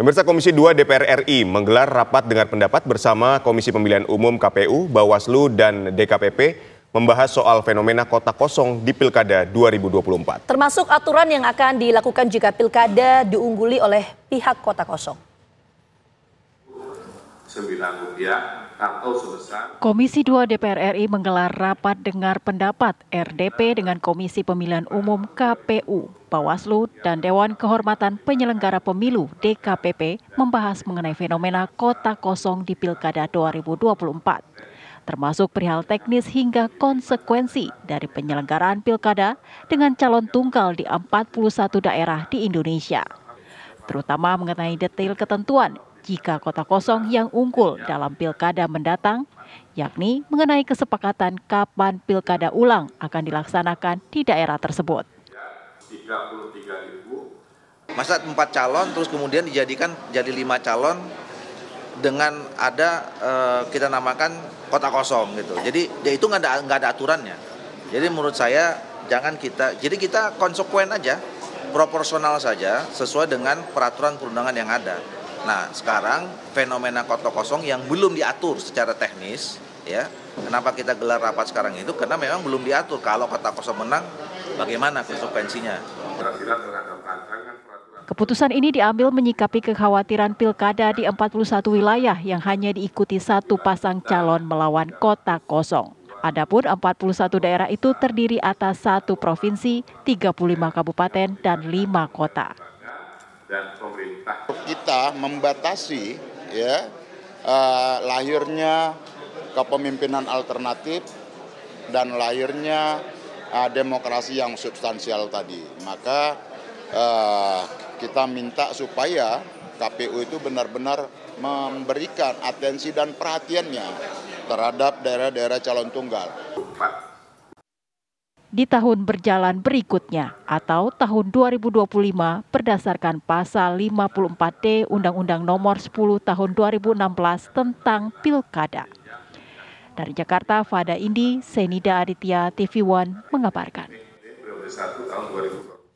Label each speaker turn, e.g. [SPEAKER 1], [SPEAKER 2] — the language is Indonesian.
[SPEAKER 1] Pemirsa Komisi 2 DPR RI menggelar rapat dengan pendapat bersama Komisi Pemilihan Umum KPU, Bawaslu, dan DKPP membahas soal fenomena kota kosong di Pilkada 2024.
[SPEAKER 2] Termasuk aturan yang akan dilakukan jika Pilkada diungguli oleh pihak kota kosong. 9 rupiah
[SPEAKER 3] Komisi 2 DPR RI menggelar rapat dengar pendapat RDP dengan Komisi Pemilihan Umum KPU, Bawaslu, dan Dewan Kehormatan Penyelenggara Pemilu DKPP membahas mengenai fenomena kota kosong di Pilkada 2024 termasuk perihal teknis hingga konsekuensi dari penyelenggaraan pilkada dengan calon tunggal di 41 daerah di Indonesia terutama mengenai detail ketentuan jika kota kosong yang unggul dalam pilkada mendatang, yakni mengenai kesepakatan kapan pilkada ulang akan dilaksanakan di daerah tersebut.
[SPEAKER 2] Masa empat calon terus kemudian dijadikan jadi lima calon dengan ada eh, kita namakan kota kosong gitu. Jadi ya itu nggak ada nggak ada aturannya. Jadi menurut saya jangan kita jadi kita konsekuen aja proporsional saja sesuai dengan peraturan perundangan yang ada. Nah, sekarang fenomena kota kosong yang belum diatur secara teknis, ya. Kenapa kita gelar rapat sekarang itu? Karena memang belum diatur. Kalau kota kosong menang, bagaimana konsekuensinya?
[SPEAKER 3] Keputusan ini diambil menyikapi kekhawatiran pilkada di 41 wilayah yang hanya diikuti satu pasang calon melawan kota kosong. Adapun 41 daerah itu terdiri atas satu provinsi, 35 kabupaten, dan lima kota
[SPEAKER 2] dan pemerintah.
[SPEAKER 1] Kita membatasi ya eh, lahirnya kepemimpinan alternatif dan lahirnya eh, demokrasi yang substansial tadi. Maka eh, kita minta supaya KPU itu benar-benar memberikan atensi dan perhatiannya terhadap daerah-daerah calon tunggal
[SPEAKER 3] di tahun berjalan berikutnya atau tahun 2025 berdasarkan pasal 54D Undang-Undang Nomor 10 Tahun 2016 tentang Pilkada. Dari Jakarta, Fada Indi, Senida Aditya, TV One mengabarkan.